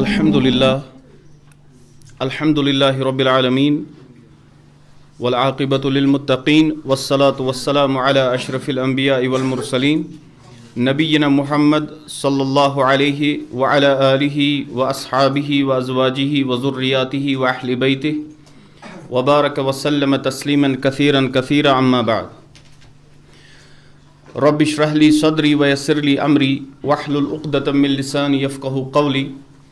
الحمد لله الحمد لله رب العالمين والعاقبة للمتقين والصلاة والسلام على أشرف الأنبياء والمرسلين व अला आलिहि व अस्हाबिहि व अजवाजिहि व ज़ुर्रियातिहि व अहले बैतिह व बारक वसल्लम तस्लीमन कसीरन कसीरा अम्मा बाद सदरी व अमरी वहलुल उक़दतम मिन क़ौली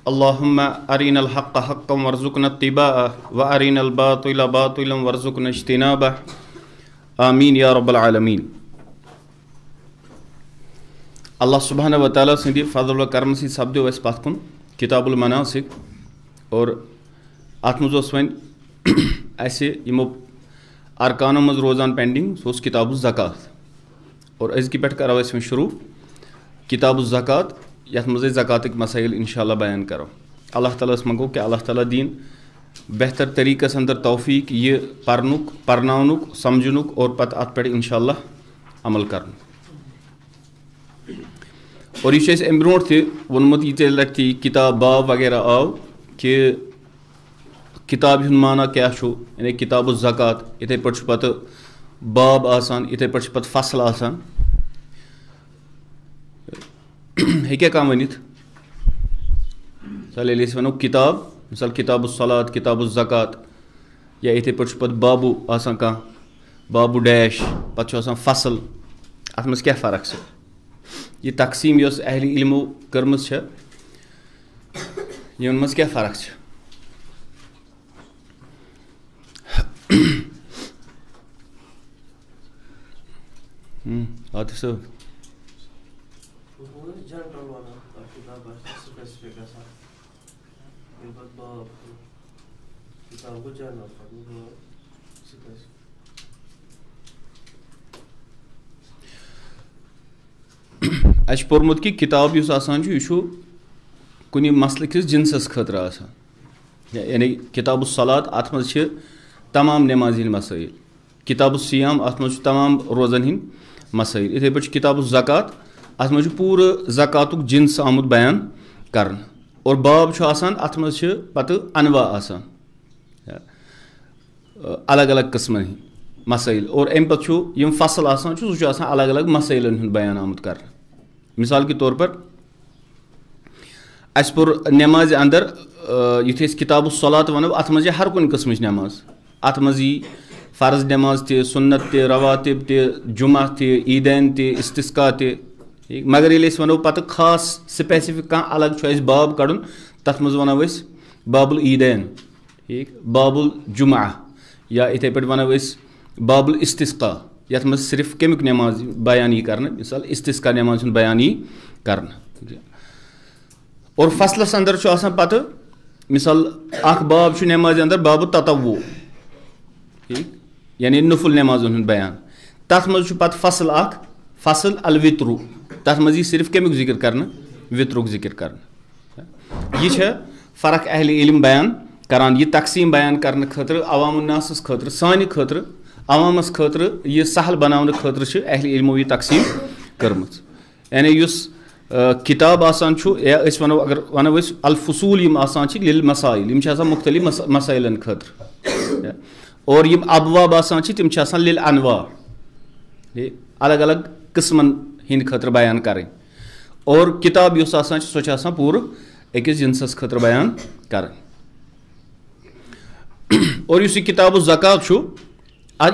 अल्लाहुम्मा अरिन हक़ हक़ वर्ज़ुकन तिबा व अरिन अलबातिल बातिल वर्ज़ुकन इजतनाब आमीन या रबालमीन अल्लाह सुबहान व ताली सदि फजल करम सपदो अस पत् कुन किताबुल मनासिक और अत मज वो अरकानों मज रोजान पेंडिंग सह किताब जक़ात और अजकि पे करो शुरू किताब जक़ात ये मजे ज़क़ात मसाइल इनशाला बयान करो अल्लाह ताली मंगो कि अल्लाह ताली दिन बेहतर तरीक़स अंदर तौफीक यह पर्नुक पर्नावनुक समझनुक और पत अत पे इनशाला अमल कर और यह अम ब्रो तुत ये लट थी किताब बाब वगैरह आव कि किताब हूँ माना क्या चु किताब ज़क़ात इथे पे पत बाब आसान इथे पे पत फसल आसान ہیٚکیٛاہ کانٛہہ ؤنِتھ مِثال ییٚلہِ أسۍ وَنو کِتاب مِثال کِتاب الصلات کِتاب الزکات یا یِتھَے پٲٹھۍ چھُ پَتہٕ بابوٗ آسان کانٛہہ بابوٗ ڈیش پَتہٕ چھُ آسان فصل اَتھ منٛز کیٛاہ فرق چھِ یہِ تقسیٖم یۄس اہلِ علمو کٔرمٕژ چھےٚ یِمن منٛز کیٛاہ فرق چھِ عاطف صٲب 회사 일반법 일단 पोर्मुत कि किताब तो इस कुन मसल किस जिनस खतर यानी किताब सलात अत मे तमाम नमाज हंद मसाइल किताब सियाम अत मे तमाम रोजन हंद मसाइल इथे पे किताब जकत अत मे पूरे जक़ात जिनस आमुत बयान कर और बाब अत मे पत् अनवा अलग अलग कस्म मसाइल और अम पम फसल सह अलग अलग मसाइलन हूँ बयान आमुत कर मिसाल के तौर पर अस पोर नमाज अंदर युद्ध किताब सलात वनो अत मे हर कुन कस्म नमाज अत मे फर्ज नमाज त सुन्नत त रवातिब त जुमा त ईदैन ठीक मगर ये वो पत खास स्पेसिफिक कह अलग बब कड़ तथ मज वो बाबुल ईदैन ठीक बबुल जुमा या इथे पे वो बाबुल इस्तिस्का ये तो मज सिर्फ कमिक नमाज बयान यी कर मिसाल इस्तिस्का नमाज हूँ बयान यी कर और फसलस अंदर पत् मिसाल अख बाब नमाज अंदर बाबु ततवु ठीक यानी नफुल नमाजन हूँ बयान तथ मज पत फसल अख फसल अलवित्रु तथ मजी सिर्फ कमिक जिक्र कर वितरुक जिक्र कर यह फरक अहल इलम बयान कर यह तकसीम बयान कर खतर अवामनास खतर सान खतर अवामस खतर यह सहल बना खतर अहल इलमो यह तकसीम कर्म यानी उस किताब आसान या वो अगर वनो अलफसूल आसान लिल मसाइल मुख्तलि मसाइलन खतर और अबवाब आसान तम लिल अनवा अलग अलग कस्मन हिंद ख बयान करें और किताब उस सो पूर अकिस जिनसस बयान कर और इस किताब जकत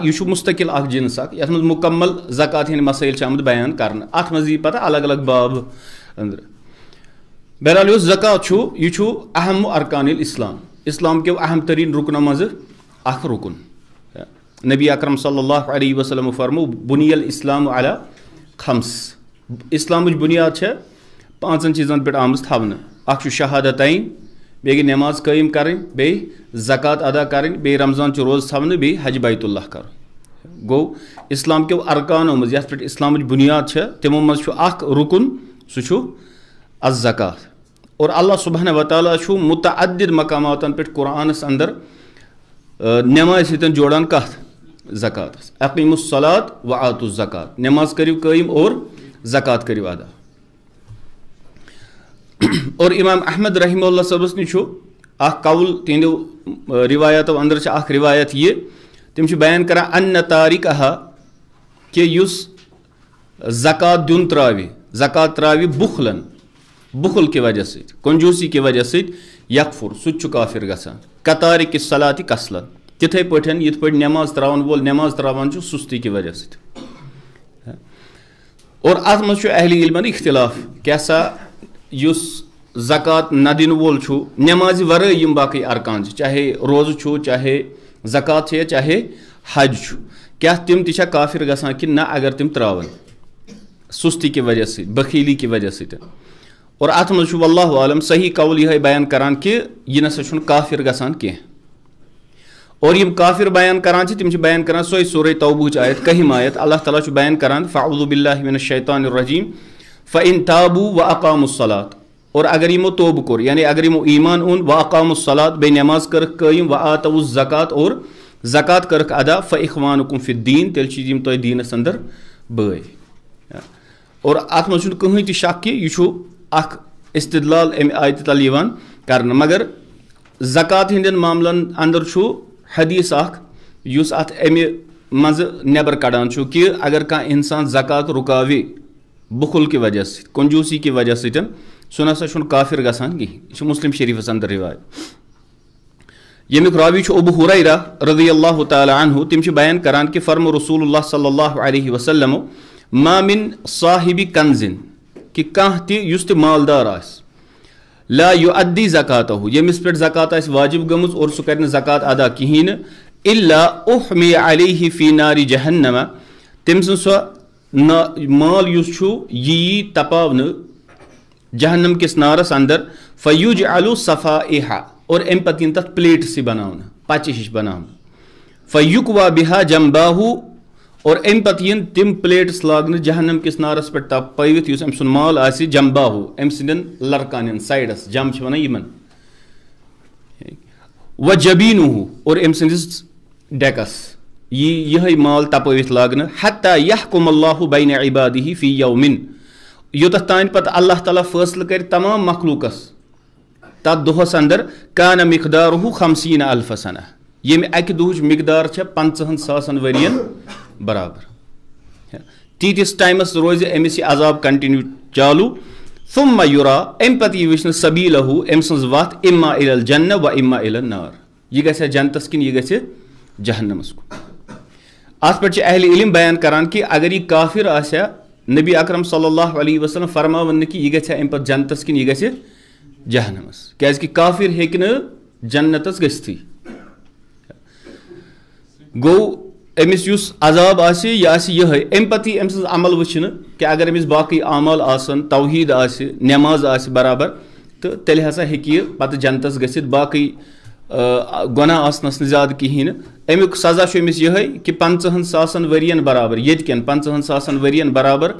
यह मुस्तकिल जिनस अत ये मुकम्मल जक़ात हिंद मसाइल आमुत बयान कर अत मजी पता अलग अलग बाब अंदर बहरहाल उस जकत यह अहम अरकान इस्लाम इस्लाम के अहम तरीन रुकन मज रुकन नबी अक्रम सल्लल्लाहु वसलम फरमो बुनियल इस्लाम अला खमस इस्लाम बुनियाद पांचन चीज़न पे आम थव शहादत ऐन बे नमाज कायम कर बे जक़ात अदा कर बे रमज़ान रोज़ थवन बे हज बैतुल्ला कर गो इस्लाम क्यों अरकानों मज ये इस्लाम बुनियाद तमो मज रुकुन सह अजात और अल्लाह सुबहन वाली मुतद मकाम पे कुरानस अंदर नमाज सत जोड़ान कथ ज़क़़त अकीमसलात व आतुज़क़़त नमाज करो कम और ज़क़़त करो अदा और इमाम अहमद रहम सबस नश कौल तिंदो रिवायतो अंदर रिवायत ये तम बयान कर अन्न तारिक कि ज़क़़त दिन त्रा ज़क़़त त्रा बुखलन बुखल के वजह सत के वजह सत यकफुर सह काफिर गतार किस सलात कसलन तिथे पे इत पे नमाज त्रा वोल नमाज त्रावान सुस्ती कि वजह से और अहली मह अहल क्या सा जक़ात न दिन वोल नमाज वर यम अरकान चाहे रोज चाहे जकत या चाहे हज क्या तम ताफिर काफिर ना अगर तम त्रावान सुस्ती कि वजह से बखीली कि वजह से और अत मह सही कौल यह बयान करान कि यह नसा काफिर गसान और यम काफिर बयान करान तुम बयान करान सोई सूर तौबूच आयत कहम आयत अल्लाह ताला बयान करान फ़ाउदबिल्लिमिनशैतानरजीम फ़िन ताबू व अकामसलात और अगर यमो तोब कोर यानी अगर यमो ईमान उन व अकामसलात बे नमाज कर कयम व आतव जक़ात और जक़ात कर अदा फ़ इखवानकुम फ़िद्दीन तेल चीज तुम दीनस अंदर बै और अत मह कहें तक कि यह अस्तदलाल अम आयत तल कर मगर जक़ात हंदन मामलन अंदर हदीस अख अमि मज नबर कड़ान कि अगर कह इंसान जकत रुकावे बुखुल की वजह से कंजूसी की वजह से सह ना काफिर गसान कहें मुस्लिम शरीफस अंदर रिवायत यमिक रावी अबू हुरैरा रजी अल्लाह तहु तम बयान करान कि फर्म रसूल सल्ला वसलमो मामिन साहिबी कंजिन कि कह तुस मालदार आ ला युद्दी जक़ात हो यमिस पे जक़ात वाजिब ग और सह कर जक़ात अदा कहें उहमे अलह फी नारी जहन्नमा तम सो माल यी तपाव जहन्नम किस नारस अंदर फयूज अलु सफा एहा और अम पत तथ प्लेट्स बना पचि हिश बना फयुक वा बिहा जम्बाहू और अम पत्न तम प्लेट्स लागन जहनम किस नारस पे तपवित अम सुन माल हो अम सदन लड़कान साइडस जम से वन इन व जबीन हो और अम सकस यह माल तपवित लागन हत यह कुमल्लाहु बैन इबादी फी यौमिन योत तान पत अल्लाह ताला फैसल कर तमाम मखलूकस तथ दुहस अंदर कान मकदार हो खमसीन अलफसन यम अक दुह मकदार पंचहन सासन वरियन बराबर तीतिस टाइम रोज अमिस अजाब कंटिन्यू चालू सुम युरा अम पत यह वह सबी अम सज वमा इल जन्न व इमा इल नार यह ग जनतस किन यह ग जहन्नमस कुन इलम बयान करान कि अगर यह काफिर आ नबी अकरम सल्लल्लाहु अलैहि वसल्लम फरमान कि यह ग अम पत जनतस किन यह ग जहन्नमस क्या कि काफिर हे जन्नत गो अमिस युस अजाब आसि अम पति अम सज अमल वचन कि अगर अमिस बाकी अमल आसन तौहीद आसि नमाज आसि तो तेल हसा हे पत जनतस गसित बाकी गुना आसनस ज्यादा कहें अमुक सजा अमिस यही कि पंचहन सासन वरियन बराबर ये कन पंचहन सासन वरियन बराबर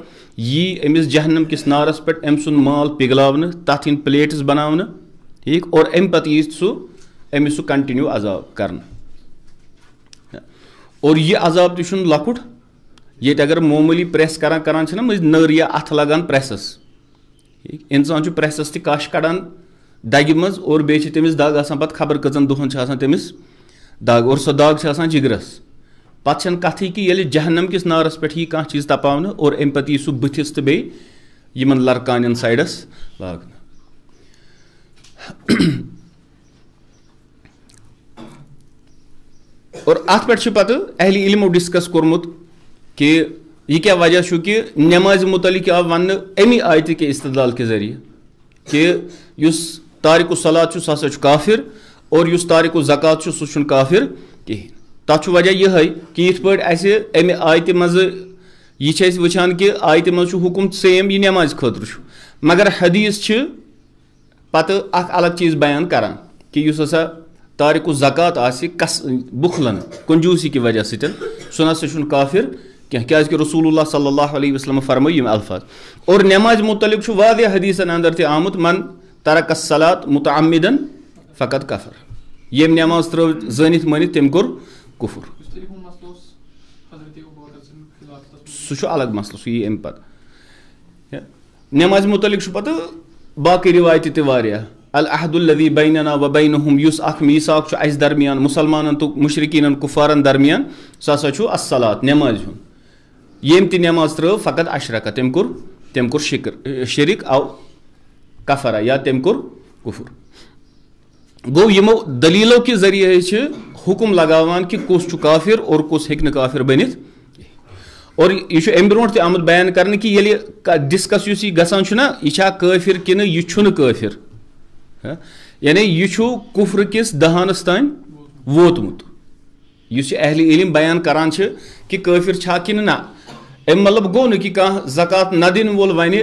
यी अमिस जहनम किस नारस पे अम सुन माल पिघलाव तथ इन प्लेट्स बना ठीक और अम पत यी सह अमिस सह कंटिन्यू अजाब करना और यह अजाब तुम लकुट ये अगर मोमूली प्रेस करा करान ना मज नर या अथ लगान प्रेसस इंसान प्रेसस तश कड़ान दगि मज और बेच तमिस दाग आसान खबर कचन दुहन तमिस दग और सो दग आसान जिगरस पत कथ कि ये जहनम किस नारस पे यी कह चीज तपा और अम पे यी सह बुथिस तो बेन लड़कान साइडस लाग और अत पे पत् तो अहल इलमो डिस्कस कोर्मुत कि यह क्या वजह कि नमाज मुतलिक आव वन अमी आयत के इस्तलाल के जरिए कि तारिक सलात सह हसा काफिर और तारिक जक़ात सह काफिर कहें तथ वजह यह कि ये पे अमि आयत मज यह कि आयत मज सेम यह नमाज खुद मगर हदीस पत् अलग चीज़ बयान करान कि हसा तारिक जक़ात आस बुखलन कंजूसी की वजह सत सह ना काफिर कह क्या रसूल सल्ला वसलम फरम अल्फाज और नमाज मुतलिक हदीसन अंदर तमुत मन तरक सलात मुतमिदन फ़कत कफर ये नमाज त्रो जनित मनित तम कोर कुफुर सह अलग मसल सह ये अम पे नमाज मुतलिक पत् बाकी रिवायत तह العہدالدی بین وبین یُس اَکھ میٖساک چھُ اَسہِ درمیان مُسلمانن تہٕ مُشرقیٖنن کُفارن درمیان سُہ ہسا چھُ اَسلات نٮ۪مازِ ہُنٛد ییٚمۍ تہِ نٮ۪ماز ترٛٲو فقط اشرکا تٔمۍ کوٚر تٔمۍ کوٚر شِکر شِرک او کفرا یا تٔمۍ کوٚر کُفُر گوٚو یِمو دٔلیٖلو کہِ ذٔریعہِ چھِ حُکُم لگاوان کہِ کُس چھُ کافر اور کُس ہیٚکہِ نہٕ کافر بٔنِتھ اور یہِ چھُ اَمہِ برونٛٹھ تہِ آمُت بیان کرنہٕ کہِ ییٚلہِ ڈِسکس یُس یہِ گژھان چھُ نا یہِ چھا کٲفِر کِنہٕ یہِ چھُنہٕ کٲفِر यानी यह कुफ्र किस दहानस तम वोतमुत यह अहल इलम बयान करान कि काफिर छा कि ना अम मतलब गो न कि कह जक़ात न दिन वोल वन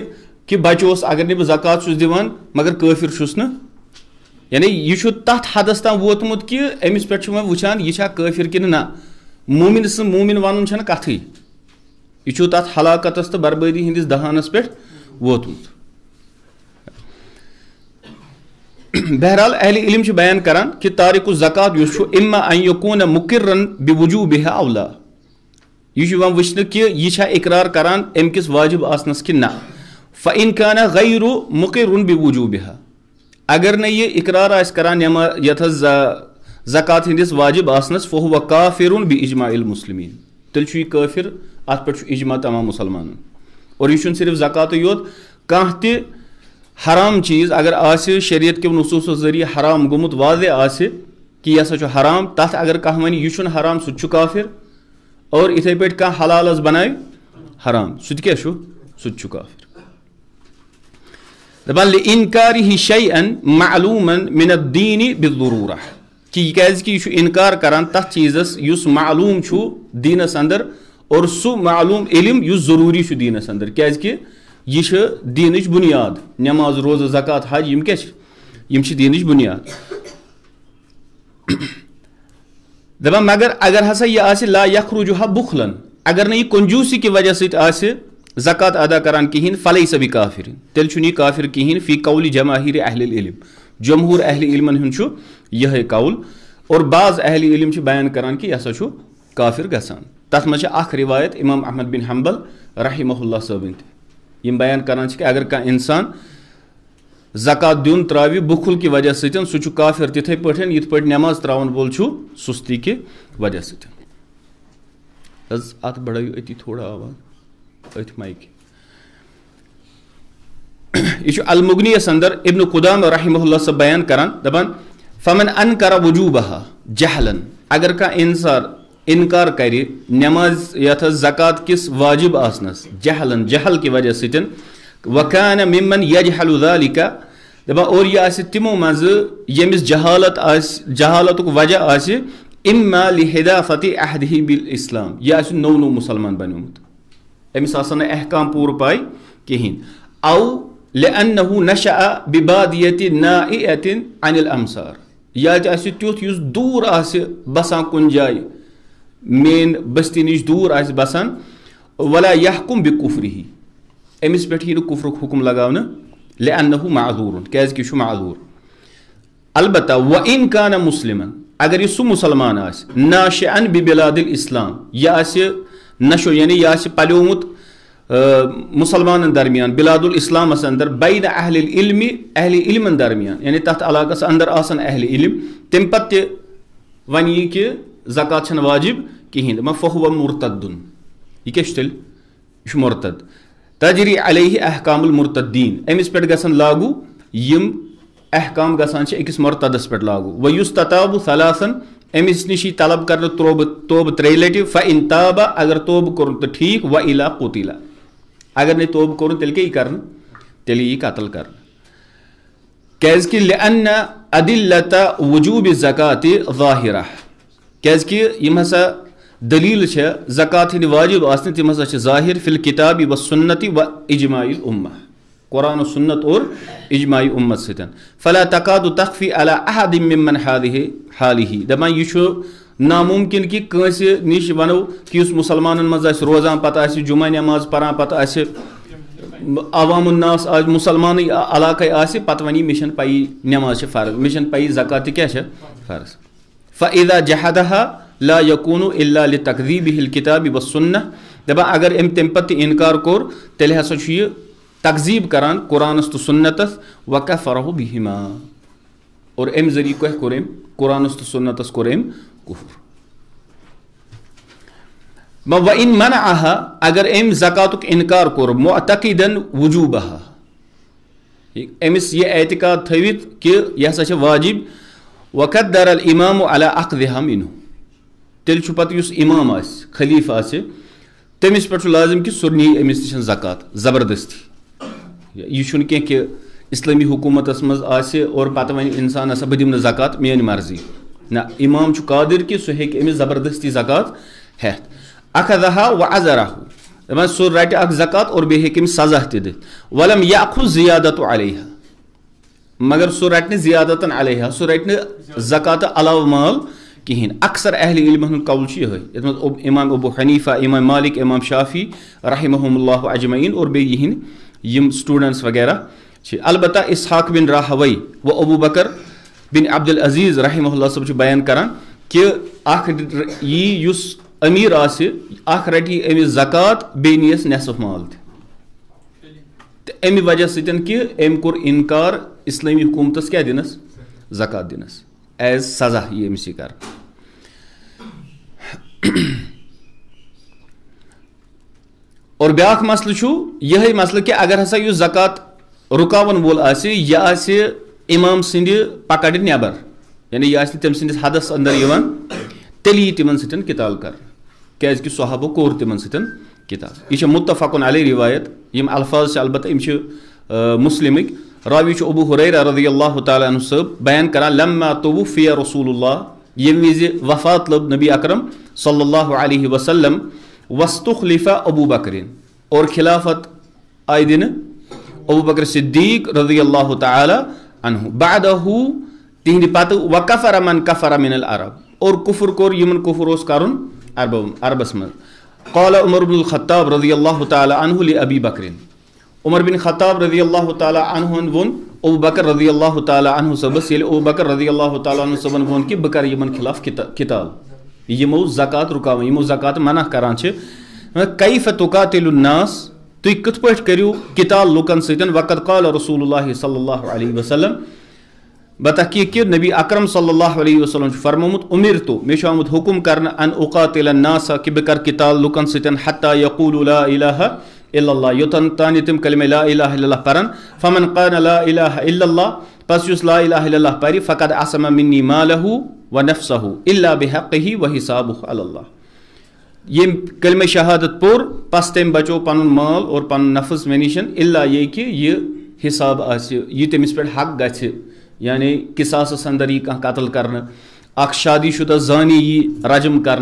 कि बचे अगर ना बह जक़ात दिवान मगर काफिर छुस न यानी यह तथ हदस तम वोतमुत कि अमिस पे वुचान यह काफिर कि ना मोमिन सं मोमिन वन कथ यह तथ हलाकत तो बर्बादी हंदिस दहानस पे वोतमुत बहरहाल अहल इलम बयान करान कि तारिक जक़ात यह इमा अन यकून मुकर्रन बवजू बिहा अवला यह वह कि यह इकरार कर अमकिस वाजिब आसनस कि ना फ इनकाना गैर मुकर्रन बवजू बिहा अगर न यह इकरार आस करान यथ जक़ात हंदिस वाजिब आसनस व काफिर बि इजमा मुस्लिम तेल यह काफिर अत पे इजमा तमाम मुसलमान और यह सिर्फ जक़ात यो कह हराम चीज़ अगर आ शरीयत के नसूसो जरिए हराम गुत वाज आ कि हराम तथ अगर कह वन यह हराम सह काफिर और इथे पे कह हलाल बनाय हराम सह क्या सह काफिर दपान इनकार ही शई अन मालूमन मिनत दीन बिलरूरा कि क्या यह इनकार करान तथ चीज़स उस मालूम दीनस अंदर और सह मालूम इलम जरूरी दीनस अंदर क्या यह दीन बुनियाद नमाज रोज जकत हज यम क्या दीन बुनियाद दपा मगर अगर हसा यह ला हा बुखलन अगर ना कंजूसी की वजह सत जकत अदा करान कहें फल सभी काफिर तेल चुन काफिर कहें फी कौल जमाहिर अहल इलम जमहूर अहल इलमन यह कौल और बाज़ अहल इलम बयान करान कि यह काफिर गसान तथा मज रिवायत इमाम अहमद बिन हम्बल रही सब यम बयान करान कि अगर कह इंसान जकत दिन त्राव बुखुल कि वजह सत सह काफिर तथे पे इत पे नमाज त्रावन वोल सुस्ती के वजह सत अत बढ़ो अति थोड़ा आवाज अथ माइक यह अलमुगनी अंदर इबन कुदाम रही सब बयान करान दपान फमन अन करा वजूबहा जहलन अगर कह इंसान इनकार कर नमाज यथ जक़ात किस वाजिब आसनस जहलन जहल कि वजह सत वकान मिमन यजहल दपा और यह तमो मज जहालत जहालत वजह आमा लिहिदाफत अहदही बिल इस्लाम यह नो नो मुसलमान बनोमुत अमिस अहकाम पू पाए कहें अव लू नशा बिबादियत ना अनिल अमसार यह तुथ दूर आसा कुन जाए मेन बस्ती नश दूर आसान वला याहकुम बे कुफरी अमिस पे यी कुफरुक हुकुम लगव ले अनहू क्या कि माजूर अलबत् व इन कान मुस्लिम अगर यह सू मुसलमान आश अन बिलाद इस्लाम यह नशो यानी यह पलोमुत मुसलमान दरमियान बिलाद इस्लाम अंदर बैन अहल इल्म अहल इल्मन दरमियान यानी तथ इलाक अंदर आसन अहल इल्म तम पे वन यह कि زکات واجب کہین دپان فہو مرتدن یہ کیا تیل یہ مرتد تجری علیہ احکام المرتدین امس پہ گھن لاگو یم احکام گسان اکس مرتدس پہ لاگو و یس تتاب ثلاثن امس نشی طلب کر توب توب ترے لٹہ ف انتابہ اگر توب کور تو ٹھیک و الا قتلا اگر نے توب کور تیل کہ یہ کر تیل یہ قتل کر کیازکہ لن عدلتا وجوب زکات ظاہرہ क्या यम हसा दलील जक़ात हंद वाजिब आने तम हा जाहिर फिल किताबी व सुन्नति व इजमाई उम्मा कुरान सुन्नत और इजमाई उम्मत सतन फला तकाद तखफी अला अहद हाल हाल ही दपान यह नामुमकिन कि कंस नश वनो कि मुसलमान मज रोजान पता जुमा नमाज परान पत आवाम नास आज मुसलमान आ पत वन मे पी नमाज फर्ज मे पी जकत क्या फर्ज फ़ैदा जहादा ला यकून तकदीब हिल किताब वसुन्ना दपा अगर अम तम पे इनकार कोर तेल हसा यह तकजीब करान कुरानस तो सुन्नतस वक़ फ़रह बिहिमा और अम जरिए कह कम कुरानस तो सुन्नतस कम अम व इन मन आह अगर अम जक़ात इनकार कोर मतकदन वजूबह अमिस यह एतकाद थवित कि यह हसा वाजिब وقدر الإمام على أخذها منه تیٚلہِ چھُ پَتہٕ یُس اِمام آسہِ خلیٖفہٕ آسہِ تٔمِس پٮ۪ٹھ چھُ لازِم کہِ سُہ نی أمِس نِش زکات زبردٔستی یہِ چھُنہٕ کینٛہہ کہِ اِسلٲمی حکوٗمتَس منٛز آسہِ اور پَتہٕ وَنہِ اِنسان ہَسا بہٕ دِمہٕ نہٕ زکات میٛانہِ مرضی نہ اِمام چھُ قادِر کہِ سُہ ہیٚکہِ أمِس زبردٔستی زکات ہٮ۪تھ اَخدہا و اَزرا دَپان سُہ رَٹہِ اَکھ زکات اور بیٚیہِ ہیٚکہِ أمِس سزا تہِ دِتھ وَلَم یہِ اَکھُ زِیادت علیہ मगर सह रटने ज्यादतन अलह सह रटने जक़ात अलव माल कहें अक्सर अहल इलम कौल ये ये इमाम अबू हनीफा इमाम मालिक इमाम शाफी रहमल अजमैन और बेहन स्टूडेंट्स वगैरह अलबत् इसहाक बिन राहवई व अबू बकर बिन अब्दुल अजीज रही सब बयान करान कि यी अमीर आट अमिस जक़ात बे नीस नसफ माल तो अमि वजह सम कोर इनकार इसलमी हुकूमत क्या दिन जक़ात दिनस एज सजा ये अमिस कर और ब्या मसल यह मसल कि अगर हसा यह जकत रुकावन वोल यह आमाम सद पकड़ नबर यानी यह तम सदस हदस अंदर तेल यी तम सताल कर क्या सहाबो कोर तम सत्या किताब यह मुतफ़न अल रिवायत यम अल्फाज अलबत् मुस्लिम रावी अबू हुरैर रजी अल्लाह तन सब बयान करान लम्मा फ़िया रसूल यम वि वफात लब नबी अक्रम सल्ला वसलम वस्तुखलिफा अबू बकरिन और खिलाफत आए दिन अबू बकर सिद्दीक रजी अल्लाह तहु बदहू तिहद पत् वकफ़ रमन कफ़ रमिन अरब और कुफुर कौर यमन कुफुर उस कर अरब अरबस मज कौल उमर बिन ख़त्ताब रजी अल्लाह तबी बकरिन उमर बिन ख़त्ताब रजी अल्लाह तहन वोन अबू बकर रजी अल्लाह तहु सबस ये अबू बकर रजी अल्लाह तहु सबन वोन कि बह कर खिलाफ किताब यमो जक़ात रुकाव यमो जक़ात मना करान कैफ तुकातिल नास तुम कथ पे करू किताल लूकन सत वक़त कौल रसूल सल्ला वसलम बतहकी नबी अक्रम सल्लल्लाहु फरमुत उमिर तो मे आमुत हुकुम कर अन उकातिल नासा कि बह कर किताल लुकन सत्ता योतन तान तिम कलमे ला परन फमन कान ला पस युस ला इलाहा परि फकद असम मिनी मालहु व नफसहु इल्ला बिहक़िहि व हिसाबुहु अलल्लाह ये कलम शहादत पुर पस तम बचो पन माल और पन नफस मे नीशन इल्ला ये कि यह हिसाब आस यह तमिस पे हक ग यानि किसास अंदर यी कह कतल कर शादी शुदा जानी यी रजम कर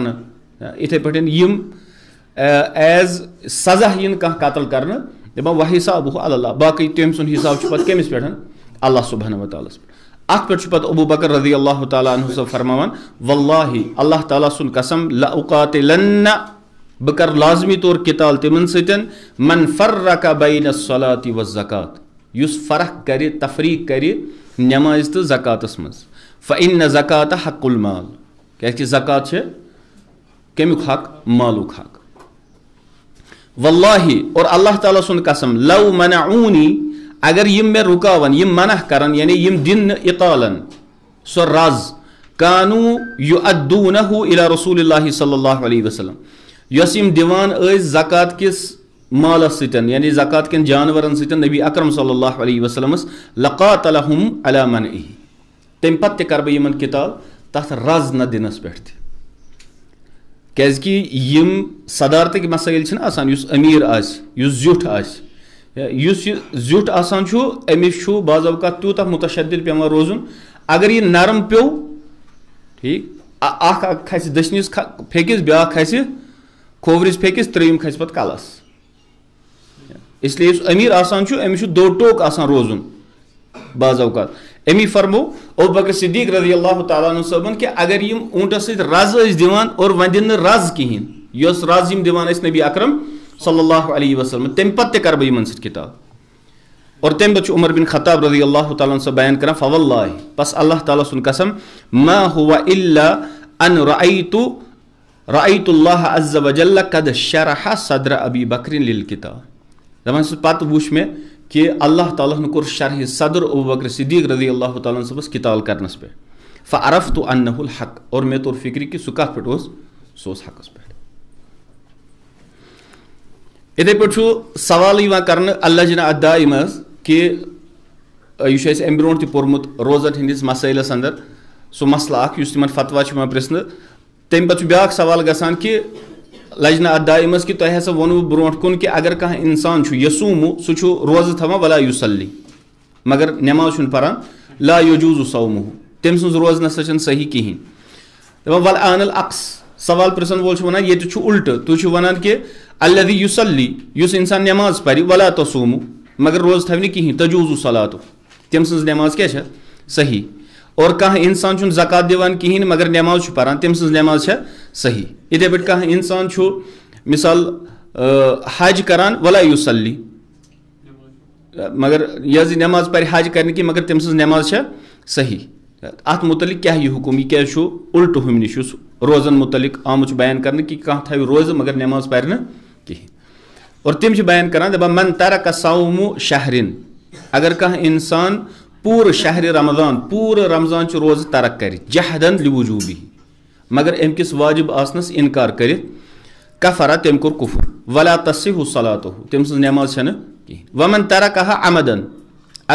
इथे पे यम एज सजा इन कह कतल कर दपा वह हिसाब अल्लाह बाकी तम सुद हिसाब पे कमिस पे अल्लाह सुबहान वाल अत पे पे अबू बकर रजी अल्लाह तह फरमान वल्लि अल्लाह ताली सुन कसम लौकात बह कर लाजमी तौर कताल तिमन सन फर्रका बैन सलात व जक़ात युस फरक कर तफरीक कर नमाज तो जक़ातस मज न जकत हकुल माल क्या कि से कमुक हक मालुक हक वल्लाहि और अल्लाह ताला सुन कसम लव मन मनाऊनी अगर यम मे रुकावन यम मना कर यानी यम दिन इतालन सो रज कानू यु नू इला रसूल सल्लल्लाहु अलैहि वसल्लम यम दिवान जक़ात किस माल यानी ज़क़ात कन जानवरन सभी अक्रम सल्ला वसलम लक़ा तलहम अलामन तम पे कर बह इन किताल तथ रज न दिनस पे क्या यम सदारत मसाइल आसान अमीर आुठ आुठ आसान अमिस बाजा तूत मुतशद पेवान रोजन अगर यह नरम पो ठीक अख खस दशनिस फेकिस ब्या खस खोवरिस फेकिस त्रिम खस पे कलस इसलिए अमीर आसान अमिस दो टोक आसान रोजन बाज अमी फरमो अब बकर सिद्दीक रजी अल्लाह तबन कि अगर यम ऊँटस रज दिवान और वन दिन रज कहें यस रज यम दिवान नबी अकरम सल्लल्लाहु अलैहि वसल्लम तम पे कर बह इन किताब और तम पे उमर बिन खताब रजी अल्लाह तब बयान कर फवल्ला बस अल्लाह ताली सुन कसम मा हुआ इल्ला अन रईतु रईतुल्लाह अज्जा वजल्ला कद शरह सदर अबी बकर लिल किताब दपान पत् वु मे कि अल्लाह तालन कोर शरह सदर अबू बकर सिद्दीक रजी अल्लाह तस किताल करनस पे फ़रफ़ तो अनहुल हक और मे तौर फिक्र कि सह कथ पे सह हकस पे इथे पे सवाल कर अल्लजना अदाई मज कि यह अम ब्रो तोर्मुत रोजन हंदिस मसैलस अंदर सो मसल अस फतवा पृ तमें पे ब्या सवाल ग लजन अदाय मज कि तह हा वो ब्रो कुन कि अगर कह इंसान यसूमु सू रोज थवा वला युसली मगर नमाज पारान ला यजूज सौमु तम सज रोज ना सही कहें दल वल आनल अक्स सवाल प्रश्न वोल वन ये उल्ट तुम वनान कि अलदि युसली उस इंसान नमाज पारि वला तो सूमु मगर रोज थवि कहें तजूजु सलातु तम सज नमाज क्या सही और कह इंसान चुन जकत दिवान कहें मगर नमाज पारान तम नमाज सही इथे पे कह इंसान मिसाल हज करान वला युसली मगर यह नमाज पे हज कर मगर तम नमाज सही अत मुतल क्या यह हुकुम यह क्या उल्ट हम नश रोजन मुतल आम बयान कर कह थो रोज मगर नमाज पे कहें और तम बयान कर दपा मन तरक सौमु शहरिन अगर कह इंसान पूर शहर रमज़ान पूर रमज़ान रोज तरक कर जहदन लिवजूबी मगर अमकिस वाजिब आसनस इनकार कर कफरा तम कोर कुफर वला तस्ह सलात तम सज नमाज कहें वमन तरक अमदन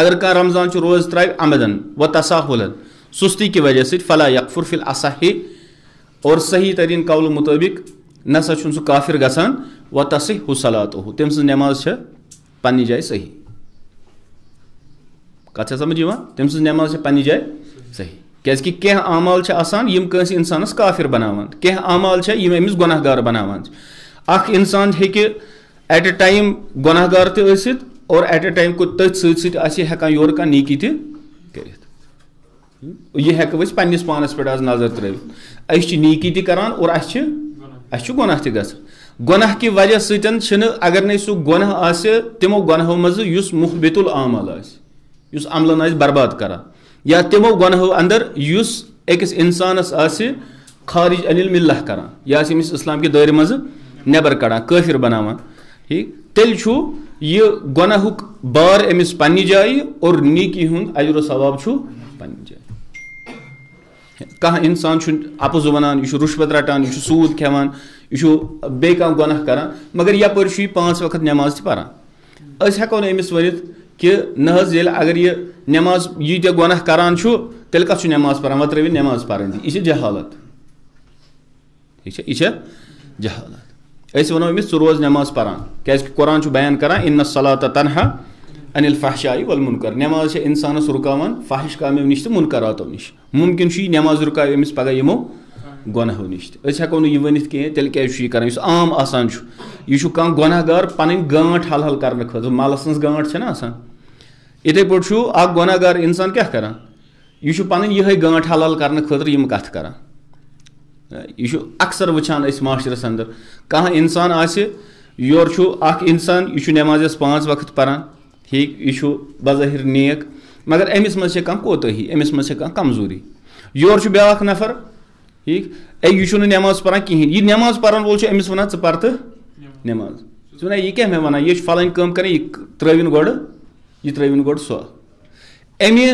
अगर कह रमज़ान रोज त्रा अमदन व तसाहुलन सुस्ती की वजह से फला यकफुर फिल असह और सही तरीन कौल मुताबिक नसा सह काफिर गसान व तसह सलात तम सज नमाज पन्नी जाए सही कत समझ तम सज नमाज पन्ह जाए सही क्या कि कह आमाल कस इंसानस काफिर बनान कह आमाल अमिस गुनाहगार बनान इंसान हे एट ए टाइम गुनागार तसित और एट ए टाइम तथ योर कह नी त यह हेको पन्नस पानस पे आज नजर त्रवित अकी नीकी और अस गुनाह त ग गुनाह कि वजह सत अगर सह गुनाह आमो गुनाहो मज मुहबितुल आ यस अमलन बर्बाद कर या तमो गुनहो अंदर उस अकिस इंसानस आारिज अनिल मिल्ला कर यह इस्लाम के दायरे मज नबर कड़ा काफिर बनाना ठीक तेल यह गुनाह बार अमिस पनि जाए और नीकी हूँ अजर सवाब पन्ि कह इंसान अपज वनान यह रुशवत रटान यह सूद खेवान यह बे कह गुनाह कर मगर यप पांच वक्त नमाज तरान हेको नमस वन कि ये अगर ये नमाज यीत गुनाह करान तेल कत नमाज पान वह त्रवि नमाज पानी यह जहालत यह यह जहालत अस वो अमिस रोज नमाज पान क्या कुरान बयान करान इन सलात तनह अनिल फहशाई वल मुनकर नमाज से इंसानस रुकान फाहिश कामो नश तो मुनकरातों नश मुमकिन नमाज रुकाव पगह यमो गुनाहो नश हेको यह वन कह तेल क्या करना इस आम आसान यह कह गुनागार पन गांठ हल हल कर खुद माल गांठ से इथे पे गुनागार इंसान क्या कर यह पन ये गांठ हल हल कर खुद कर यह अक्सर वचान माशरस अंदर कह इंसान आोर यह नमाज पांच वक्त परान ठीक यह बज़ाहिर नेक मगर अमिस मह कोताही अमिस मह कमजोरी योर ब्या नफर ठीक है नमाज पान कहें नमाज पान वो अमिस वन ऐ पर नमाज वन यह क्या मे वन यह फलान कम कर त्रवन गो यह त्रवन गो सो अमि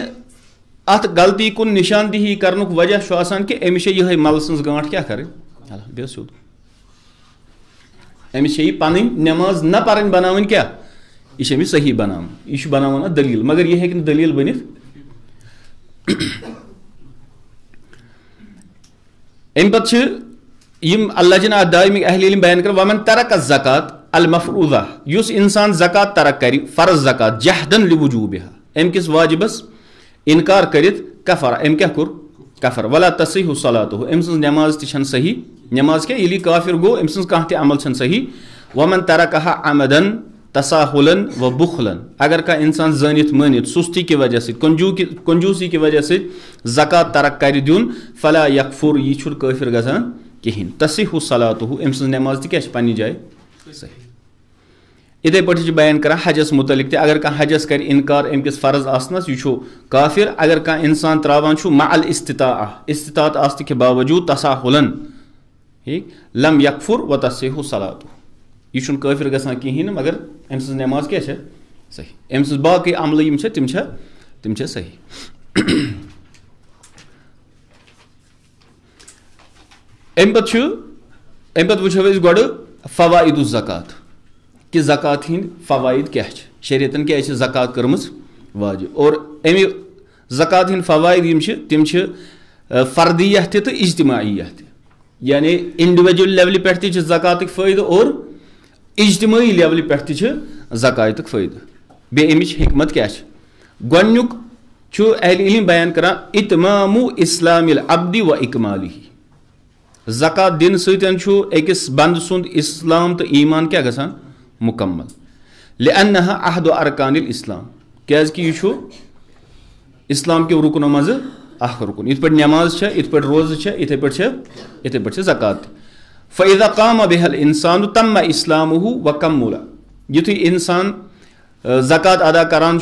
अत गलती कुन निशानदही कर वजह कि अमिस ये मल सज गांठ क्या कर सियोद अमिस नमाज न पर बना क्या यह अमिस सही बना यह बना दलील मगर यह हे दलील बनित अम अल्लाह अदायमिक अहल बयान कर वमन तरक जक़ात अलमफरूज़ा उस इंसान जक़ात तरक कर फ़र्ज जक़ात जहदन लिवजूब अम किस वाजिबस इनकार कर कफर अम क्या कुर कफर वला तसही सलात हो सज नमाज तह सही नमाज क्या ये काफिर गो अम सज कह तमल सही वमन तरक अमदन तसाहुलन व बुखलन अगर का इंसान जानित मानित सुस्ती की वजह से कंजू कंजूसी की वजह से जक़ात तरक कर दून फला यकफुर यह काफिर गजान कहें तसीहु सलात अम नमाज तह पे जाए सही इथे पे बयान कर हजस मुतलिक ते अगर कह हजस कर इनकार किस फर्ज आसनस यह काफिर अगर कह इंसान त्रावान माल इस्ता इस्तात आसने के बावजूद तसाहुलन ठीक लम यकफुर व तसीहु सलातु यह चुन काफिर ग कहें मगर अम नमाज क्या सही अम बाकी अमल तम तम सही अम पत् अम पत् वो गो फवाइद जक़ात कि जक़ात हंद फवाइद क्या शरीयतन क्या जक़ात कर्म वाज और अमि जक़ात हंद फवाइद तम फर्दियह तो इजतमाही यानी इंडिविजुअल लेवल पे जक़ात फ़ायदे और इजतमी लेवल पे जक़ात फायदे बे अमिच हमत क्या गोनुक अहल इलम बयान करा इतमामु इस्लाम अब्दि व इकमाली जक़ात दिन सकस बंद सुंद इस्लाम तो ईमान क्या ग मुकम्मल लिअन अहद अरकान इस्लाम क्या कि यह इस्लाम के रुकनों मज अ रुकन इत पे नमाज इत पे रोज इथे पे इत पे जकत तो फ़ैज़क़ाम बेहल इंसान तम इस्लाम वकमूला युथु इंसान जक़ात अदा करान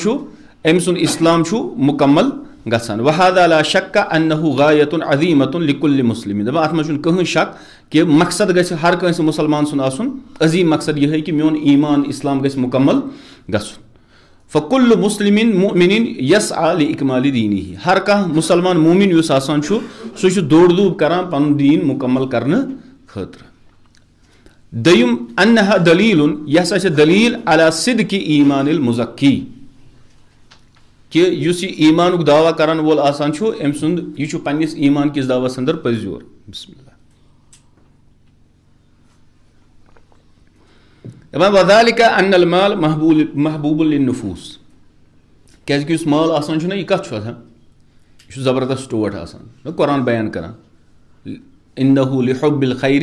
अम सुद इस्लाम मुकम्मल गसान वहादा शक अन्नहु गायत अजीमत लिकुल मुस्लिम दपा अत मह कहें शक कि मकसद ग हर कंस मुसलमान सुन आसन अजीम मकसद यह कि मोन ईमान इस्लाम ग मुकम्मल गसन फकुल मुस्लिम मोमिन यस आल इकमाल ही हर कह मुसलमान मोमिन उस दौड़ दूब करान पन दीन मुकम्मल कर خٲطرٕ دوٚیِم انہا دلیٖلُن یہِ ہسا چھِ دلیٖل علا صِدقہِ ایٖمان المُزکی کہِ یُس یہِ ایٖمانُک دعویٰ کرن وول آسان چھُ أمۍ سُنٛد یہِ چھُ پنٕنِس ایٖمان کِس دعوس انٛدر پٔزیور دپان وَدالِکا ان المال محبوٗل محبوٗب النفوٗس کیٛازِکہِ یُس مال آسان چھُنہ یہِ کَتھ چھُ آسان یہِ چھُ زبردست ٹوٹھ آسان قۄران بیان کران انه لحب الخير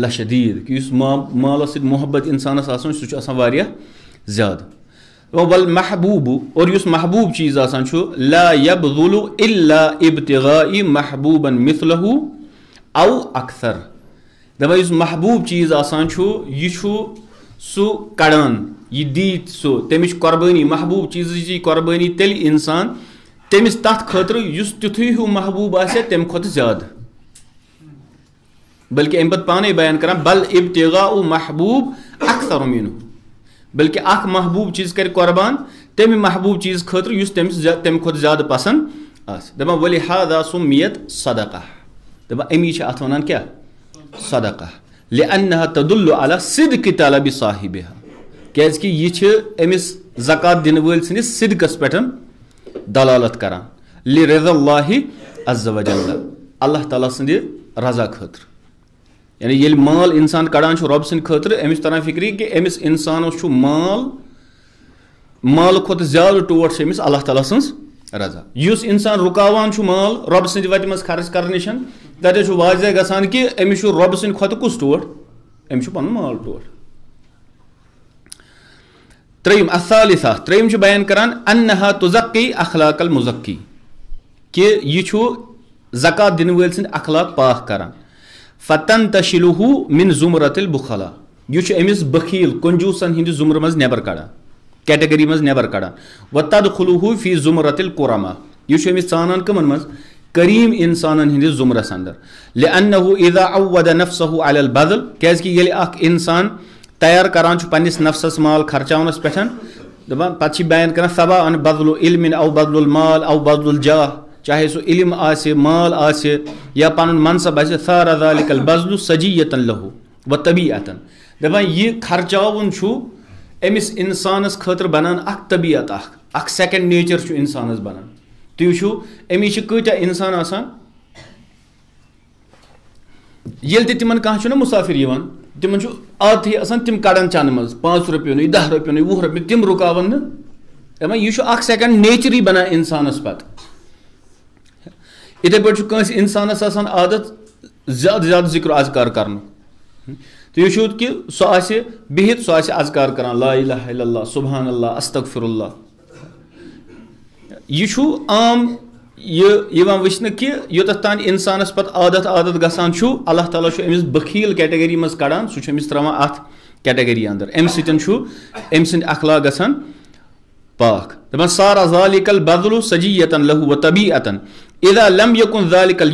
لشدید یُس مال ما لصد محبة آسان سُہ شو آسان واريا زاد وبل محبوب اور یُس محبوٗب چیٖز آسان شو لا يبذل الا ابتغاء محبوبا مثله او أكثر دبا یُس محبوٗب چیٖز آسان شو يشو سو سُہ کڑان سو تمش قرباني محبوٗب چیز جي قرباني تل اِنسان تمش تحت خطر يس تِتھُے ہیوٗ محبوٗب آسيا تم خط کھۄتہٕ बल्कि अम पान बयान कर बल इब्तगा महबूब अक्सर मिन बल्कि अख महबूब चीज़ कर कुरबान महबूब चीज़ खुद तम खुद ज्यादा पसंद दपा वलिहादा सुमियत सदका दपा अमी अत वन क्या सदका लिअनह तदुल सिद कि तलब साहिब क्या कि यह अमिस दिन वल सदकस पे दलालत करान लि रजा अल्लाह अज्जा वजल रजा खतर यानी ये माल इंसान कड़ान रब सद खुद अमिस तरह फिक्री कि अमिस इंसानस माल माल खुद ज्यादा टोट से अमिस अल्लाह ताला सज रजा इस इंसान रुकान माल रब सद वत मज खर्च कर नश तथे वाजह गसान कि अमिस रब सद खुद कस टोट अमिस पुन माल टोट त्रम असालिसा त्रम बयान करान अनहा तुजक्की अखलाक मुजक्की कि यह जक़ात दिन वाल सखलाक अखलाक पाक करान فتن تشلہ من زمرت البخلا یہ امس بخیل کنجوسن ہند زمر مز نبر کڑا کیٹگری مز نبر کڑا و تدخلہ فی زمرت القرما یہ امس ثانان کمن مز کریم انسانن ہندس زمرس اندر لأنه اذا عود نفسه على البذل کیاز کہ یلی اخ انسان تیار کران چھ پنس نفسس مال خرچاونس پٹھن دپان پتہ چھ بیان کران سبا ان بدل علم او بدل المال او بدل الجاه चाहे सो इलम आसे माल आसे या पान मनसब आसे सारा दालिकल बजलु सजीयतन लहु व तबीयतन दबा ये खर्चावन छु एमिस इंसानस खतर बनन अख तबीयत अख अख सेकंड नेचर छु इंसानस बनान तुम वो अमी कटा इंसान आसान ये तिमन कह मुसाफिर यवन तिमन छु आदत आसान तिम काडन चान मज 5 रुपयो पाँच 10 रुपयो रोपन 20 रुपयो तिम रुकावन ना यह सेकंड नेचर ही बना इंसानस पत् इथे पे इंसानस आदत ज्यादा ज्यादा जिक्र अजकार कर तो यह कि सह बिहित सह कर ला इला सुबहान अल्लाह अस्तफिर यह आम कि योत तो तान इंसानस पे आदत आदत गान अमिस बखील कैटगरी मज कड़ान सह अमिस त्रान अत कैटेगरी अंदर अम सम सद अखला गान पाक दपान तो सारा जालिकल बदलु सजीयतन लहू व तबीयतन इदा लम यकुन जालिकल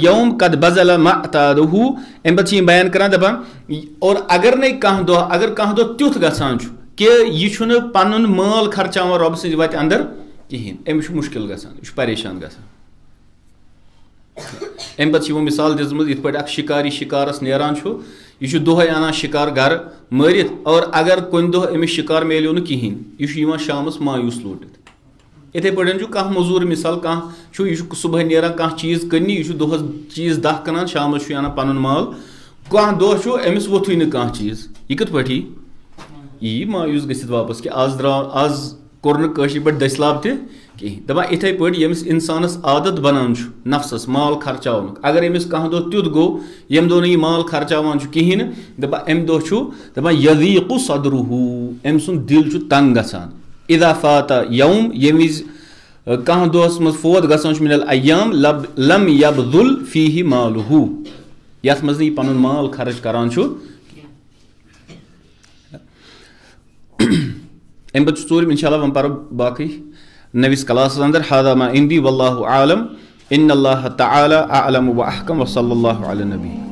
बयान करान और अगर नई कह दह अगर कह दह तुथ गसान कि यह पन माल खर्चान रब सज वत अंदर कहें अमिश मुश्किल गसान परेशान अम पे मिसाल दिजम इत पे शिकारी शिकार नान यह दोहे अनान शिकार घर मारित और अगर कुन दह अमिस शिकार मिलो ना कहें यह शाम मायूस लूटित इथे पे कह मजूर मिसाल कह सुबह ना कह चीज कनी यह दोस चीज दह कनान शाम अन पन माल कह दह अमिस वो कह चीज यह कथ पी यी मायूस ग वापस कि आज द्रा आज कोर पे दसलाब त कहें दपा इथे पे यमिस इंसानस आदत बनान नफसस माल खर्चा अगर अमिस कह दह तुत गो यम दो यह माल खर्चा कहें दपा अमि दो दपा यदीकु सदरुहू अम सुद दिल तंग गसान اذا فات یوم یمہِ وِزِ کانٛہہ دۄہَس منٛز فوت گژھان چھُ مِنل ایام لب لم یبدُل فی مالہوٗ یَتھ منٛز نہٕ یہِ پَنُن مال خرٕچ کران چھُ اَمہِ پَتہٕ چھُ ژوٗرِم اِنشاء اللہ وۄنۍ پَرو باقٕے نٔوِس کلاسَس اَنٛدر حادا ما اِندی واللہ عالم ان اللہ تعالیٰ عالم و احکم وصلی اللہ علیہ نبی